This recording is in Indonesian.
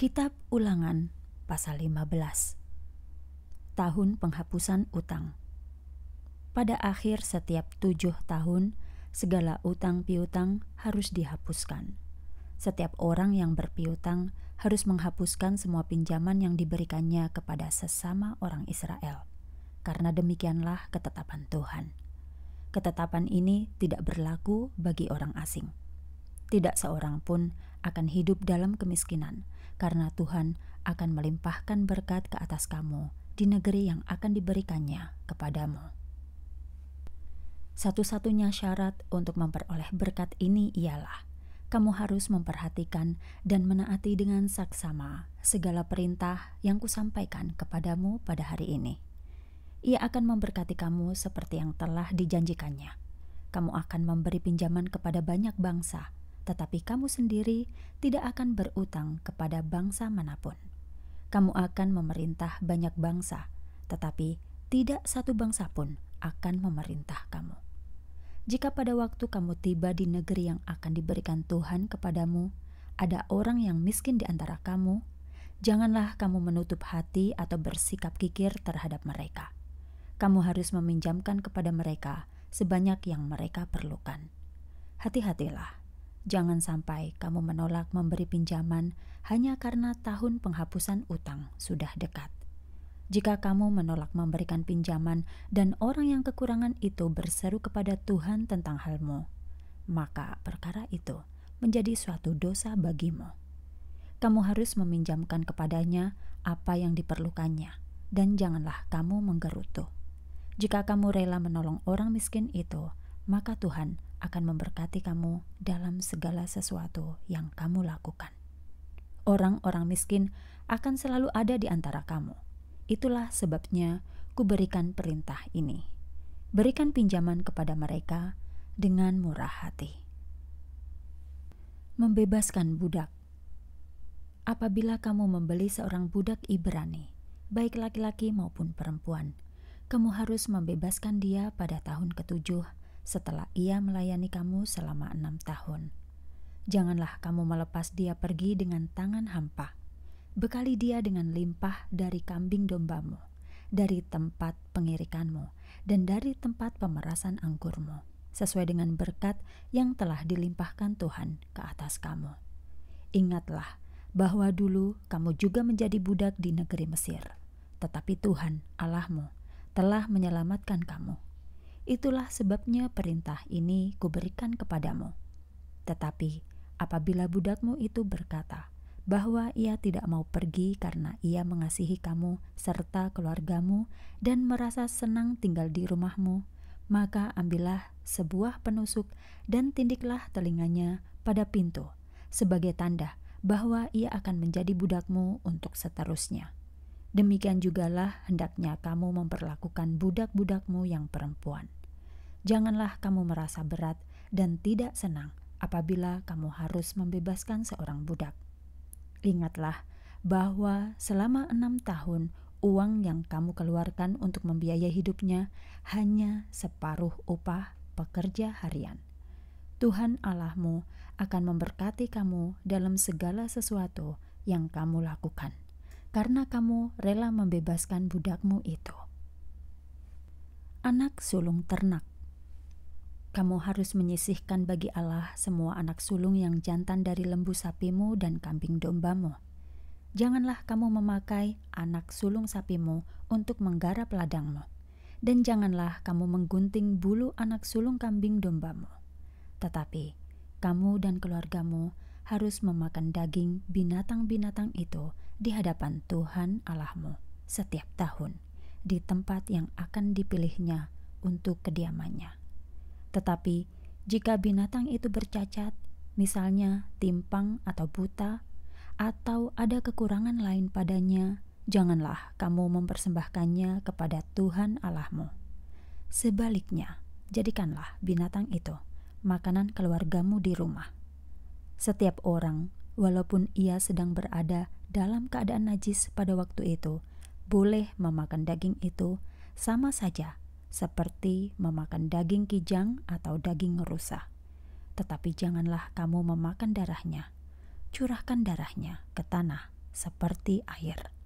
Kitab Ulangan pasal 15 Tahun penghapusan utang Pada akhir setiap tujuh tahun, segala utang piutang harus dihapuskan. Setiap orang yang berpiutang harus menghapuskan semua pinjaman yang diberikannya kepada sesama orang Israel. Karena demikianlah ketetapan Tuhan. Ketetapan ini tidak berlaku bagi orang asing. Tidak seorang pun akan hidup dalam kemiskinan, karena Tuhan akan melimpahkan berkat ke atas kamu di negeri yang akan diberikannya kepadamu. Satu-satunya syarat untuk memperoleh berkat ini ialah kamu harus memperhatikan dan menaati dengan saksama segala perintah yang kusampaikan kepadamu pada hari ini. Ia akan memberkati kamu seperti yang telah dijanjikannya. Kamu akan memberi pinjaman kepada banyak bangsa, tetapi kamu sendiri tidak akan berutang kepada bangsa manapun. Kamu akan memerintah banyak bangsa, tetapi tidak satu bangsa pun akan memerintah kamu. Jika pada waktu kamu tiba di negeri yang akan diberikan Tuhan kepadamu, ada orang yang miskin di antara kamu, janganlah kamu menutup hati atau bersikap kikir terhadap mereka. Kamu harus meminjamkan kepada mereka sebanyak yang mereka perlukan. Hati-hatilah, Jangan sampai kamu menolak memberi pinjaman hanya karena tahun penghapusan utang sudah dekat. Jika kamu menolak memberikan pinjaman dan orang yang kekurangan itu berseru kepada Tuhan tentang halmu, maka perkara itu menjadi suatu dosa bagimu. Kamu harus meminjamkan kepadanya apa yang diperlukannya, dan janganlah kamu menggerutu. Jika kamu rela menolong orang miskin itu, maka Tuhan akan memberkati kamu dalam segala sesuatu yang kamu lakukan. Orang-orang miskin akan selalu ada di antara kamu. Itulah sebabnya kuberikan perintah ini. Berikan pinjaman kepada mereka dengan murah hati. Membebaskan budak. Apabila kamu membeli seorang budak Ibrani, baik laki-laki maupun perempuan, kamu harus membebaskan dia pada tahun ketujuh setelah ia melayani kamu selama enam tahun. Janganlah kamu melepas dia pergi dengan tangan hampa. Bekali dia dengan limpah dari kambing dombamu, dari tempat pengirikanmu, dan dari tempat pemerasan anggurmu, sesuai dengan berkat yang telah dilimpahkan Tuhan ke atas kamu. Ingatlah bahwa dulu kamu juga menjadi budak di negeri Mesir, tetapi Tuhan Allahmu telah menyelamatkan kamu Itulah sebabnya perintah ini kuberikan kepadamu. Tetapi apabila budakmu itu berkata bahwa ia tidak mau pergi karena ia mengasihi kamu serta keluargamu dan merasa senang tinggal di rumahmu, maka ambillah sebuah penusuk dan tindiklah telinganya pada pintu sebagai tanda bahwa ia akan menjadi budakmu untuk seterusnya. Demikian jugalah hendaknya kamu memperlakukan budak-budakmu yang perempuan janganlah kamu merasa berat dan tidak senang apabila kamu harus membebaskan seorang budak. Ingatlah bahwa selama enam tahun uang yang kamu keluarkan untuk membiayai hidupnya hanya separuh upah pekerja harian. Tuhan Allahmu akan memberkati kamu dalam segala sesuatu yang kamu lakukan, karena kamu rela membebaskan budakmu itu. Anak sulung ternak kamu harus menyisihkan bagi Allah semua anak sulung yang jantan dari lembu sapimu dan kambing dombamu. Janganlah kamu memakai anak sulung sapimu untuk menggarap ladangmu, dan janganlah kamu menggunting bulu anak sulung kambing dombamu. Tetapi kamu dan keluargamu harus memakan daging binatang-binatang itu di hadapan Tuhan Allahmu setiap tahun di tempat yang akan dipilihnya untuk kediamannya. Tetapi, jika binatang itu bercacat, misalnya timpang atau buta, atau ada kekurangan lain padanya, janganlah kamu mempersembahkannya kepada Tuhan Allahmu. Sebaliknya, jadikanlah binatang itu makanan keluargamu di rumah. Setiap orang, walaupun ia sedang berada dalam keadaan najis pada waktu itu, boleh memakan daging itu sama saja seperti memakan daging kijang atau daging rusa. Tetapi janganlah kamu memakan darahnya. Curahkan darahnya ke tanah seperti air.